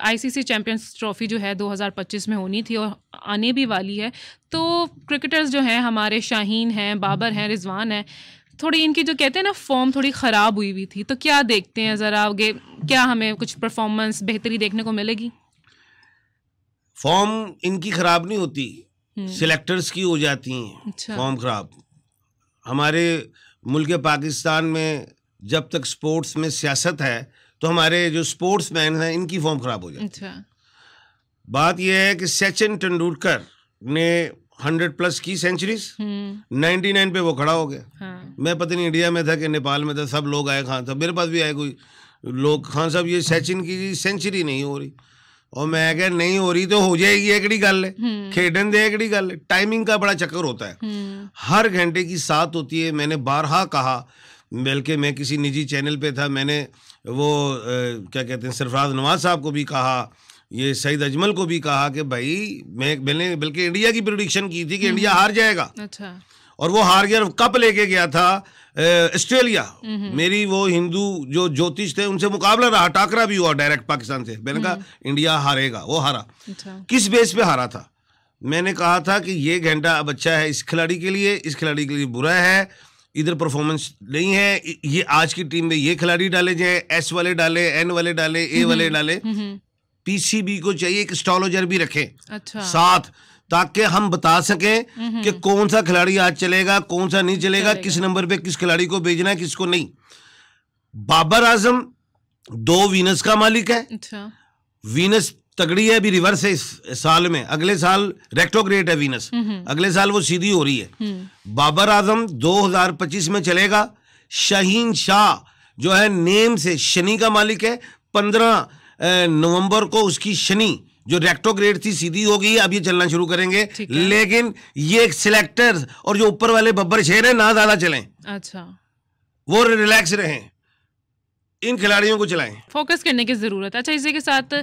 ICC champions trophy जो है 2025 में होनी थी और आने भी वाली है तो क्रिकेटर्स जो हैं हमारे शाहीन हैं बाबर हैं रिजवान हैं थोड़ी इनकी जो कहते हैं ना फॉर्म थोड़ी ख़राब हुई हुई थी तो क्या देखते हैं ज़रा आगे क्या हमें कुछ परफॉर्मेंस बेहतरी देखने को मिलेगी फॉर्म इनकी ख़राब नहीं होती सिलेक्टर्स हम्म। की हो जाती हैं अच्छा। फॉर्म ख़राब हमारे मुल्क पाकिस्तान में जब तक स्पोर्ट्स में सियासत है तो हमारे जो स्पोर्ट्स मैन हैं इनकी फॉर्म खराब हो जाती अच्छा। बात यह है कि सचिन तेंदुलकर ने हंड्रेड प्लस की सेंचुरीज नाइनटी नाइन पे वो खड़ा हो गया हाँ। मैं पता नहीं इंडिया में था कि नेपाल में था सब लोग आए खान साहब मेरे पास भी आए कोई लोग खान साहब ये सचिन की सेंचुरी नहीं हो रही और मैं क्या नहीं हो रही तो हो जाएगी एक गल है हम्म। खेडन दे एक गल टाइमिंग का बड़ा चक्कर होता है हम्म। हर घंटे की सात होती है मैंने बारहा कहा बल्कि मैं किसी निजी चैनल पे था मैंने वो आ, क्या कहते हैं सरफराज नवाज साहब को भी कहा ये सईद अजमल को भी कहा कि भाई मैं मैंने बल्कि इंडिया की प्रोडिक्शन की थी कि इंडिया हम्म। हार जाएगा अच्छा और वो हार गया कप लेके गया था ऑस्ट्रेलिया हम्म। मेरी वो हिंदू जो ज्योतिष थे उनसे मुकाबला रहा टाकरा भी हुआ डायरेक्ट पाकिस्तान से मैंने कहा हम्म। इंडिया हारेगा वो हारा अच्छा। किस बेस पे हारा था मैंने कहा था कि ये घंटा अब अच्छा है इस खिलाड़ी के लिए इस खिलाड़ी के लिए बुरा है इधर परफॉर्मेंस नहीं है ये आज की टीम में ये खिलाड़ी डाले जाए एस वाले डाले एन वाले डाले ए हम्म, वाले हम्म, डाले पीसीबी हम्म, को चाहिए एक स्टॉलोजर भी रखे अच्छा। साथ ताकि हम बता सकें कि कौन सा खिलाड़ी आज चलेगा कौन सा नहीं चलेगा, चलेगा। किस नंबर पे किस खिलाड़ी को भेजना है किसको नहीं बाबर आजम दो वीनस का मालिक है अच्छा। वीनस तगड़ी है अभी रिवर्स है इस साल में अगले साल रेक्टोग्रेट है वीनस अगले साल वो सीधी हो रही है हम्म। बाबर आजम 2025 में चलेगा शहीन शाह जो है नेम से शनि का मालिक है 15 नवंबर को उसकी शनि जो रेक्टोग्रेट थी सीधी होगी अब ये चलना शुरू करेंगे लेकिन ये एक सिलेक्टर और जो ऊपर वाले बब्बर शेर है ना ज्यादा चले अच्छा वो रिलैक्स रहे इन खिलाड़ियों को चलाएं फोकस करने की ज़रूरत है अच्छा इसी के साथ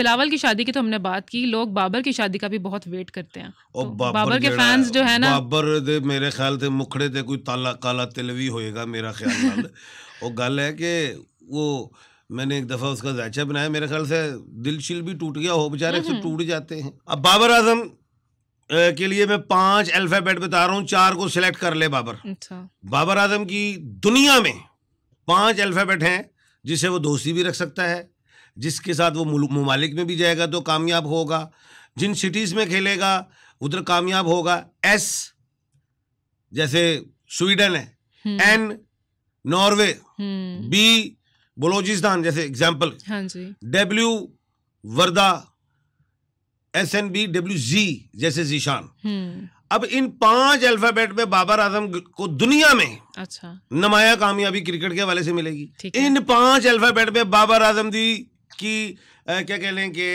बिलावल की शादी की तो हमने बात की लोग बाबर की शादी का भी बहुत वेट करते हैं और तो बाबर, बाबर के फैंस जो है ना बाबर दे मेरे ख्याल से मुखड़े थे कोई ताला काला तिल भी होएगा मेरा ख्याल और गल है कि वो मैंने एक दफ़ा उसका जायचा बनाया मेरे ख्याल से दिल भी टूट गया हो बेचारे हम्म, से हम्म। टूट जाते हैं अब बाबर आजम के लिए मैं पांच अल्फाबेट बता रहा हूँ चार को सिलेक्ट कर ले बाबर अच्छा। बाबर आजम की दुनिया में पांच अल्फाबेट हैं जिसे वो दोस्ती भी रख सकता है जिसके साथ वो ममालिक में भी जाएगा तो कामयाब होगा जिन सिटीज़ में खेलेगा उधर कामयाब होगा एस जैसे स्वीडन है एन हम्म। नॉर्वे बी हम्म। बलोचिस्तान जैसे example W Warda S N B W G जैसे जीशान हम्म। अब इन पांच अल्फाबेट में बाबर आजम को दुनिया में अच्छा नमाया कामयाबी क्रिकेट के हवाले से मिलेगी इन पांच अल्फाबेट में बाबर आजम दी की आ, क्या कह लें कि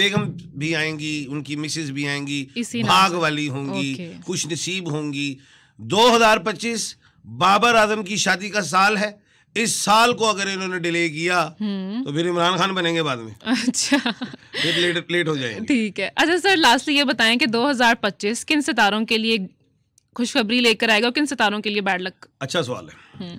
बेगम भी आएंगी उनकी मिसेज भी आएंगी भाग वाली होंगी खुश नसीब होंगी 2025 बाबर आजम की शादी का साल है इस साल को अगर इन्होंने डिले किया हम्म। तो फिर इमरान खान बनेंगे बाद में अच्छा लेट लेट हो जाएंगे ठीक है अच्छा सर लास्टली ये बताएं कि 2025 किन सितारों के लिए खुशखबरी लेकर आएगा और किन सितारों के लिए बैड लक अच्छा सवाल है हम्म।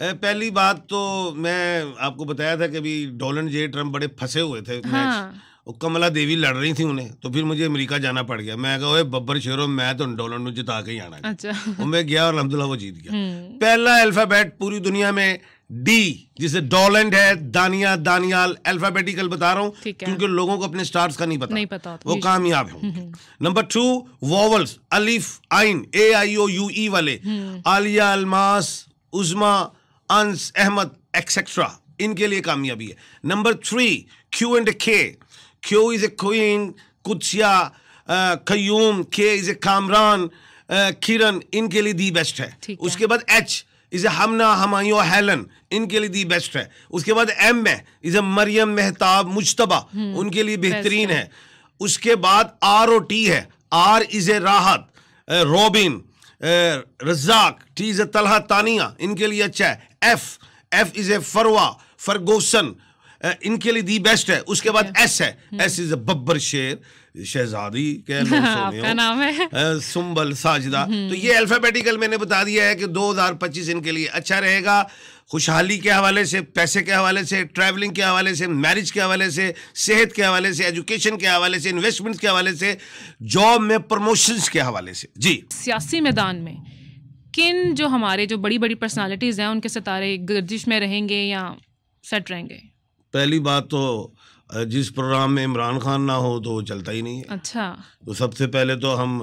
पहली बात तो मैं आपको बताया था कि अभी डोलन जे ट्रम्प बड़े फंसे हुए थे हाँ। मैच ਉਹ कमला देवी लड़ रही थी उन्हें तो फिर मुझे अमेरिका जाना पड़ गया मैं कहा ओए ਬੱਬਰ ਸ਼ੇਰੋ तो ਤੁਹਾਨੂੰ ਡੋਲਰ जिता के ही आना अच्छा तो मैं गया और अलहमदुल्ला वो जीत गया हम्म। पहला अल्फाबेट पूरी दुनिया में डी जिसे डोलेंड है दानिया दानियाल अल्फाबेटिकल बता रहा हूँ क्योंकि लोगों को अपने स्टार्स का नहीं पता नहीं पता तो वो कामयाब है नंबर टू वॉवल्स अलिफ आइन ए आई ओ यू ई वाले हम्म। आलिया अलमास उजमा अंस अहमद एक्सेट्रा इनके लिए कामयाबी है number three Q and K Q is a queen, Kutsia, Qayyum, uh, K is a Kamran, Kiran इनके लिए दी बेस्ट है उसके बाद H is Hamna Humayun Helen इनके लिए दी बेस्ट है उसके बाद एम है इज मरियम मेहताब मुशतबा उनके लिए बेहतरीन है।, है उसके बाद आर ओ टी है R is a Rahat Robin Razzaq T is a Talha Tania इनके लिए अच्छा है F F is a Farwa Ferguson इनके लिए दी बेस्ट है उसके बाद एस है एस hmm. इज बब्बर शेर शहजादी के नाम है सुंबल साजदा hmm. तो ये अल्फाबेटिकल मैंने बता दिया है कि 2025 इनके लिए अच्छा रहेगा खुशहाली के हवाले से पैसे के हवाले से ट्रैवलिंग के हवाले से मैरिज के हवाले से सेहत के हवाले से एजुकेशन के हवाले से इन्वेस्टमेंट के हवाले से जॉब में प्रमोशंस के हवाले से जी सियासी मैदान में किन जो हमारे जो बड़ी बड़ी पर्सनालिटीज़ हैं उनके सितारे गर्दिश में रहेंगे या सेट रहेंगे पहली बात तो जिस प्रोग्राम में इमरान खान ना हो तो वो चलता ही नहीं है अच्छा तो सबसे पहले तो हम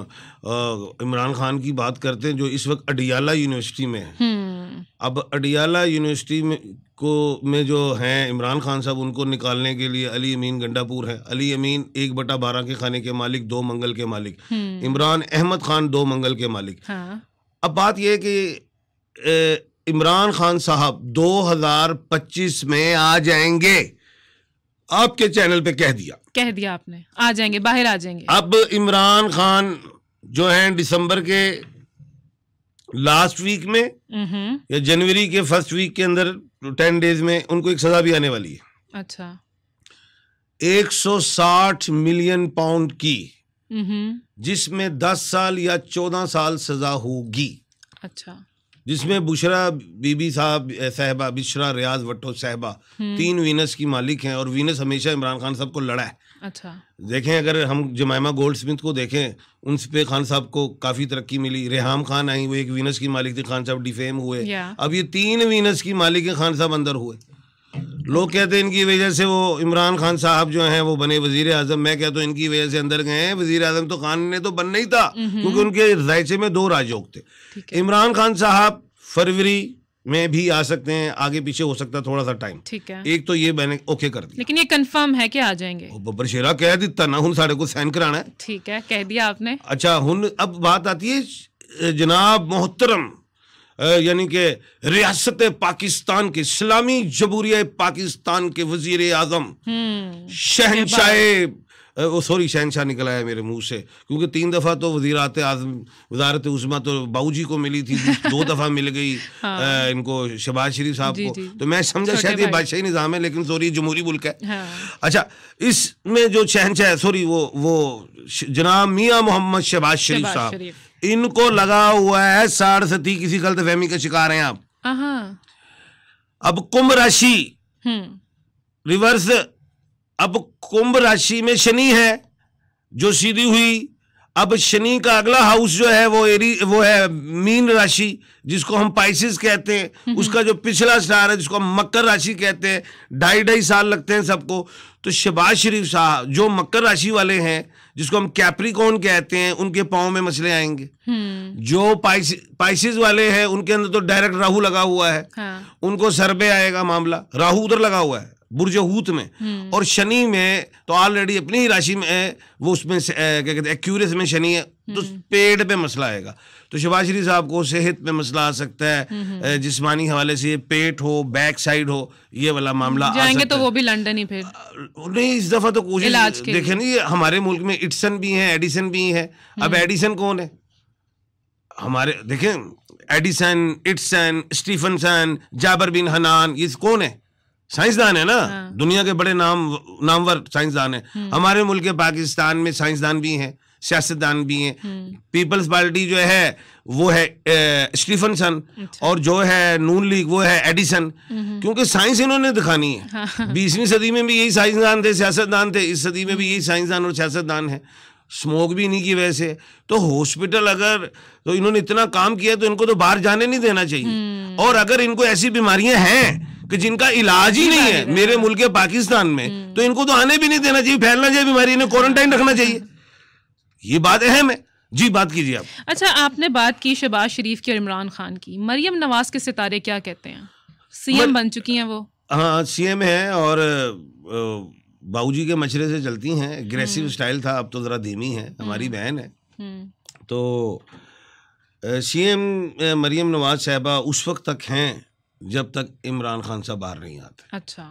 इमरान खान की बात करते हैं जो इस वक्त अडियाला यूनिवर्सिटी में है हम्म। अब अडियाला यूनिवर्सिटी में को में जो हैं इमरान खान साहब उनको निकालने के लिए अली अमीन गंडापुर है अली अमीन एक बटा बारह के खाने के मालिक दो मंगल के मालिक हम्म। इमरान अहमद खान दो मंगल के मालिक हाँ। अब बात यह है कि इमरान खान साहब 2025 में आ जाएंगे आपके चैनल पे कह दिया कह दिया आपने आ जाएंगे बाहर आ जाएंगे अब इमरान खान जो हैं दिसंबर के लास्ट वीक में हम्म। या जनवरी के फर्स्ट वीक के अंदर टेन डेज में उनको एक सजा भी आने वाली है अच्छा 160 मिलियन पाउंड की हम्म। जिसमें 10 साल या 14 साल सजा होगी अच्छा जिसमें बुशरा बीबी साहब साहबा बिशरा रियाज वट्टो साहबा हम्म। तीन वीनस की मालिक हैं और वीनस हमेशा इमरान खान साहब को लड़ा है अच्छा देखें अगर हम जमायमा गोल्ड स्मिथ को देखें उन पे खान साहब को काफ़ी तरक्की मिली रेहम खान आई वो एक वीनस की मालिक थी खान साहब डिफेम हुए अब ये तीन वीनस की मालिक खान साहब अंदर हुए लोग कहते हैं इनकी वजह से वो इमरान खान साहब जो हैं वो बने वजीर आजम मैं कहता हूँ इनकी वजह से अंदर गए हैं वजीर आजम तो खान ने तो बन नहीं था क्योंकि उनके जायचे में दो राजयोग थे इमरान खान साहब फरवरी में भी आ सकते हैं आगे पीछे हो सकता है थोड़ा सा टाइम ठीक है एक तो ये मैंने ओके कर दिया लेकिन ये कंफर्म है कि आ जाएंगे बब्बर शेरा कह दिता ना हूं साढ़े को सैन कराना है ठीक है कह दिया आपने अच्छा हूं अब बात आती है जनाब मोहतरम यानी कि रियासत पाकिस्तान के इस्लामी जमहूरिया पाकिस्तान के वजीर आजम हम्म। शहनशाह सॉरी शहनशाह निकल आया मेरे मुंह से क्योंकि तीन दफ़ा तो वजीरात आजम वजारत उजमा तो बाबू जी को मिली थी दो दफ़ा मिल गई हाँ। इनको शहबाज शरीफ साहब को तो मैं समझा शायद ये बादशाही निज़ाम है लेकिन सॉरी जमहूरी मुल्क है हाँ। अच्छा इसमें जो शहनशाह सॉरी वो वो जनाब मियाँ मोहम्मद शहबाज शरीफ साहब इनको लगा हुआ है साढ़ सती किसी गलत फहमी का शिकार हैं आप अब कुंभ राशि हम्म। रिवर्स अब कुंभ राशि में शनि है जो सीधी हुई अब शनि का अगला हाउस जो है वो एरी वो है मीन राशि जिसको हम पाइसिस कहते हैं उसका जो पिछला स्टार है जिसको हम मकर राशि कहते हैं ढाई ढाई साल लगते हैं सबको तो शबाज शरीफ साहब जो मकर राशि वाले हैं जिसको हम कैप्रिकॉन कहते हैं उनके पाँव में मसले आएंगे हम्म। जो पाइस पाइसिस वाले हैं उनके अंदर तो डायरेक्ट राहु लगा हुआ है हाँ। उनको सर पे आएगा मामला राहु उधर लगा हुआ है बुरजहूत में हम्म। और शनि में तो ऑलरेडी अपनी ही राशि में है वो उसमें क्या कहते हैं एक्यूरेस में शनि है तो हम्म। पेट पे मसला आएगा तो श्री साहब को सेहत पे मसला आ सकता है हम्म, जिस्मानी हवाले से पेट हो बैक साइड हो ये वाला मामला जाएंगे तो वो भी लंदन ही फिर नहीं इस दफा तो कोशिश देखे नहीं हमारे मुल्क में इट्सन भी है एडिसन भी है अब एडिसन कौन है हमारे देखें एडिसन इट्सन स्टीफनसन जाबर बिन हनान ये कौन है साइंसदान है ना हाँ। दुनिया के बड़े नाम नामवर साइंसदान है हम्म। हमारे मुल्क पाकिस्तान में साइंसदान भी हैं सियासतदान भी हैं हम्म। पीपल्स पार्टी जो है वो है स्टीफन स्टीफनसन अच्छा। और जो है नून लीग वो है एडिसन हम्म। क्योंकि साइंस इन्होंने दिखानी है हाँ। बीसवीं हाँ। सदी में भी यही साइंसदान थे सियासतदान थे इस सदी में भी यही साइंसदान और सियासतदान है स्मोक भी नहीं की वैसे तो हॉस्पिटल अगर तो इन्होंने इतना काम किया तो इनको तो बाहर जाने नहीं देना चाहिए हम्म। और अगर इनको ऐसी बीमारियां हैं कि जिनका इलाज ही नहीं है मेरे मुल्क के पाकिस्तान में हम्म। तो इनको तो आने भी नहीं देना चाहिए फैलना चाहिए बीमारी इन्हें क्वारंटाइन रखना चाहिए ये बात अहम है जी बात कीजिए आप अच्छा आपने बात की शहबाज शरीफ की और इमरान खान की मरियम नवाज के सितारे क्या कहते हैं सीएम बन चुकी हैं वो हाँ सीएम है और बाबूजी के मछरे से चलती हैं एग्रेसिव हम्म। स्टाइल था अब तो ज़रा धीमी है हम्म। हमारी बहन है हम्म। तो सीएम मरियम नवाज साहबा उस वक्त तक हैं जब तक इमरान खान साहब बाहर नहीं आते अच्छा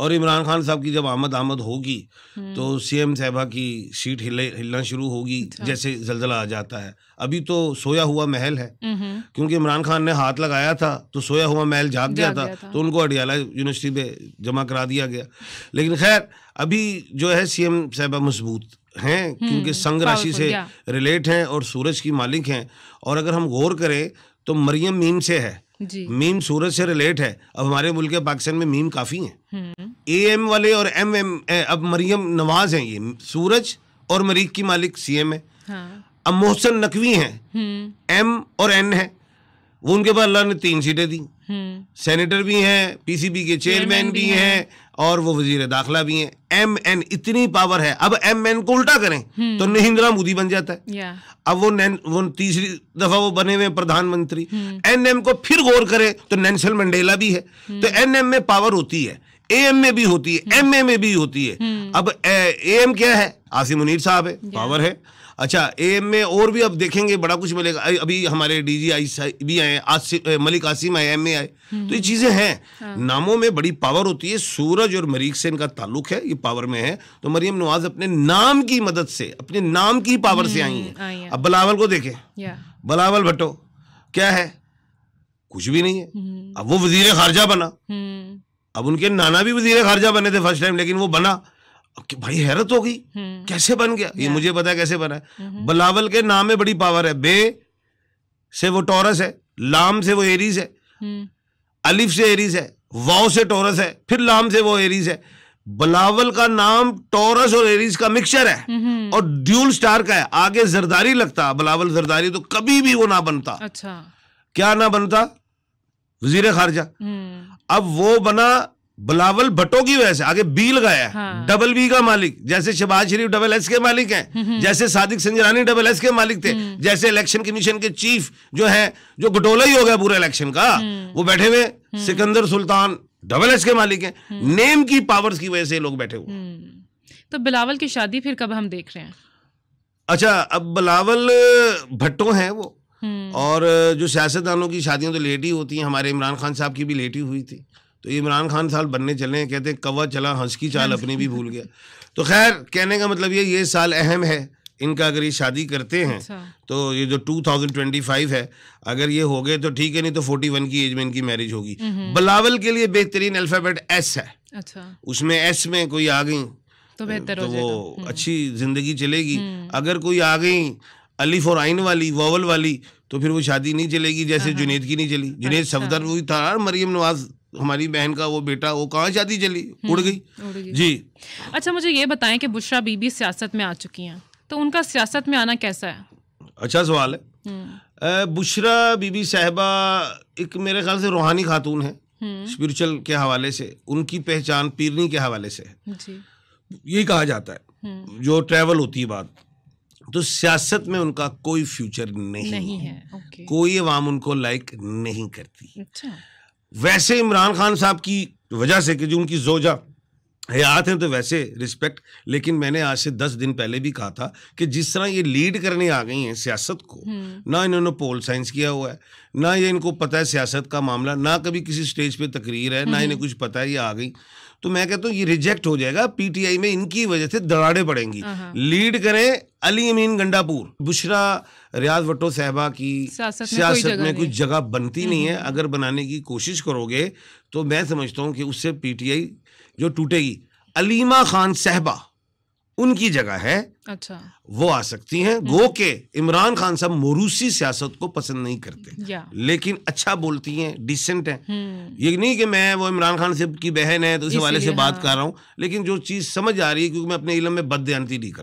और इमरान खान साहब की जब आमद आमद होगी हम्म। तो सीएम साहबा की सीट हिले हिलना शुरू होगी अच्छा। जैसे जलजला आ जाता है अभी तो सोया हुआ महल है क्योंकि इमरान खान ने हाथ लगाया था तो सोया हुआ महल जाग गया था, था तो उनको अडियाला यूनिवर्सिटी में जमा करा दिया गया लेकिन खैर अभी जो है सीएम साहबा मजबूत हैं हम्म, क्योंकि संग राशि से रिलेट हैं और सूरज की मालिक हैं और अगर हम गौर करें तो मरियम मीम से है मीम सूरज से रिलेट है अब हमारे मुल्क पाकिस्तान में मीम काफ़ी हैं हम्म। ए एम वाले और एम एम अब मरियम नवाज हैं ये सूरज और मरीज की मालिक सी एम है हाँ। अब मोहसन नकवी हैं एम हम्म। और एन है वो उनके पास अल्लाह ने तीन सीटें दी सेनेटर हम्म। भी हैं पीसीबी के चेयरमैन भी हैं और वो वजीर दाखिला भी हैं एम एन इतनी पावर है अब एम एन को उल्टा करें हम्म। तो नहिंद्रा मोदी बन जाता है अब वो वो तीसरी दफा वो बने हुए प्रधानमंत्री एन एम को फिर गौर करें तो नैनसल मंडेला भी है तो एन एम में पावर होती है एम में भी होती है एम में भी होती है हम्म। अब एम क्या है आसिम मुनीर साहब है पावर है अच्छा एम में और भी अब देखेंगे बड़ा कुछ मिलेगा अभी हमारे आई भी आए आसिम मलिक आसिम आए एम ए आए हम्म। तो ये चीज़ें हैं हाँ। नामों में बड़ी पावर होती है सूरज और मरीक से इनका ताल्लुक है ये पावर में है तो मरियम नवाज अपने नाम की मदद से अपने नाम की पावर से आई हम्म, हैं अब बलावल को देखें बलावल भट्टो क्या है कुछ भी नहीं है अब वो वजीर खारजा बना अब उनके नाना भी वजीर खारजा बने थे फर्स्ट टाइम लेकिन वो बना भाई हैरत हो गई हम्म। कैसे बन गया ये मुझे पता है कैसे बना है हम्म। बलावल के नाम में बड़ी पावर है बे से वो टॉरस है लाम से वो एरीज है हम्म। अलिफ से एरीज है वाओ से टॉरस है फिर लाम से वो एरीज है बलावल का नाम टॉरस और एरीज का मिक्सचर है और ड्यूल स्टार का है आगे जरदारी लगता बलावल जरदारी तो कभी भी वो ना बनता अच्छा क्या ना बनता वजीर खारजा अब वो बना बिलावल भट्टो की वजह से आगे बी लगाया हाँ। डबल बी का मालिक जैसे शहबाज शरीफ डबल एस के मालिक हैं हम्म, हम्म। जैसे सादिक संजरानी डबल एस के मालिक थे हम्म। जैसे इलेक्शन कमीशन के चीफ जो हैं जो घटोला ही हो गया पूरे इलेक्शन का वो बैठे हुए सिकंदर सुल्तान डबल एस के मालिक हैं नेम की पावर्स की वजह से लोग बैठे हुए तो बिलावल की शादी फिर कब हम देख रहे हैं अच्छा अब बिलावल भट्टो हैं वो हम्म। और जो सियासतदानों की शादियां तो लेट ही होती हैं हमारे इमरान खान साहब की भी लेट ही हुई थी तो इमरान खान साल बनने चले कहते कवा चला हंस की चाल अपनी भी भूल गया तो खैर कहने का मतलब ये ये साल अहम है इनका अगर ये शादी करते हैं अच्छा। तो ये जो 2025 है अगर ये हो गए तो ठीक है नहीं तो 41 की एज में इनकी मैरिज होगी हम्म। बलावल के लिए बेहतरीन अल्फ़ाबेट एस है अच्छा उसमें एस में कोई आ गई तो बेहतर तो वो हम्म। अच्छी जिंदगी चलेगी अगर कोई आ गई अलीफ और आइन वाली वोवल वाली तो फिर वो शादी नहीं चलेगी जैसे हाँ, हाँ। जुनेद की नहीं चली जुनेद अच्छा। सफदर वही था मरियम नवाज हमारी बहन का वो बेटा वो कहाँ शादी चली हम्म, उड़ गई जी अच्छा मुझे ये बताएं कि बुशरा बीबी सियासत में आ चुकी हैं तो उनका सियासत में आना कैसा है अच्छा सवाल है हम्म। बुशरा बीबी साहबा एक मेरे ख्याल से रूहानी खातून है स्पिरिचुअल हम्म। के हवाले से उनकी पहचान पीरनी के हवाले से है यही कहा जाता है जो ट्रेवल होती है बात तो सियासत में उनका कोई फ्यूचर नहीं, नहीं है ओके। कोई अवाम उनको लाइक नहीं करती अच्छा। वैसे इमरान खान साहब की वजह से कि जो उनकी जोजा हयात हैं तो वैसे रिस्पेक्ट लेकिन मैंने आज से दस दिन पहले भी कहा था कि जिस तरह ये लीड करने आ गई हैं सियासत को हम्म। ना इन्होंने पोल साइंस किया हुआ है ना ये इनको पता है सियासत का मामला ना कभी किसी स्टेज पे तकरीर है ना हम्म। इन्हें कुछ पता है ये आ गई तो मैं कहता हूँ ये रिजेक्ट हो जाएगा पीटीआई में इनकी वजह से दराड़े पड़ेंगी लीड हाँ, हाँ। करें अली अमीन गंडापुर बुशरा रियाज वटो साहबा की सियासत में, कोई जगह बनती नहीं है हम्म, हम्म। अगर बनाने की कोशिश करोगे तो मैं समझता हूँ कि उससे पीटीआई जो टूटेगी अलीमा खान साहबा उनकी जगह है अच्छा वो आ सकती हैं गो हम्म। के इमरान खान साहब मोरूसी सियासत को पसंद नहीं करते लेकिन अच्छा बोलती हैं डिसेंट हैं हम्म। ये नहीं कि मैं वो इमरान खान साहब की बहन है तो इस हवाले से हाँ। बात कर रहा हूँ लेकिन जो चीज़ समझ आ रही है क्योंकि मैं अपने इलम में बदती नहीं करता